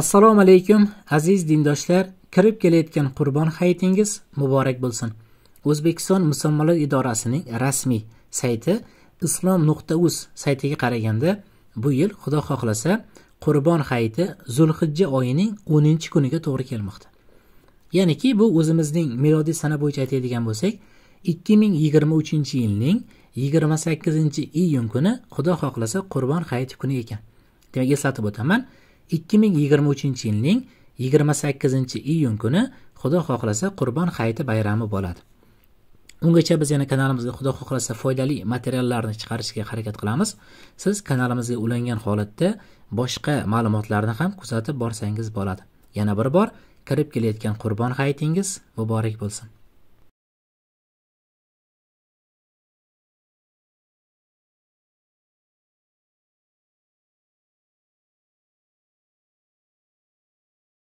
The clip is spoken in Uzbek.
assalomu alaykum aziz dindoshlar kirib kelayotgan qurbon hayitingiz muborak bo'lsin o'zbekiston musulmonlar idorasining rasmiy sayti islom nuqta uz saytiga qaraganda bu yil xudo xohlasa qurbon hayiti zulhijja oyining o'ninchi kuniga to'g'ri kelmoqda ya'niki bu o'zimizning milodiy sana bo'yicha aytadigan bo'lsak ikki ming yigirma uchinchi yilning yigirma sakkizinchi iyun kuni xudo xohlasa qurbon hayiti kuni ekan demak eslatib o'taman 2023 yilning 28 iyun kuni xudo xohlasa qurbon hayiti bayrami bo'ladi ungacha biz yana kanalimizga xudo xohlasa foydali materiallarni chiqarishga harakat qilamiz siz kanalimizga ulangan holatda boshqa ma'lumotlarni ham kuzatib borsangiz bo'ladi yana bir bor kirib kelayotgan qurbon hayitingiz muborak bo'lsin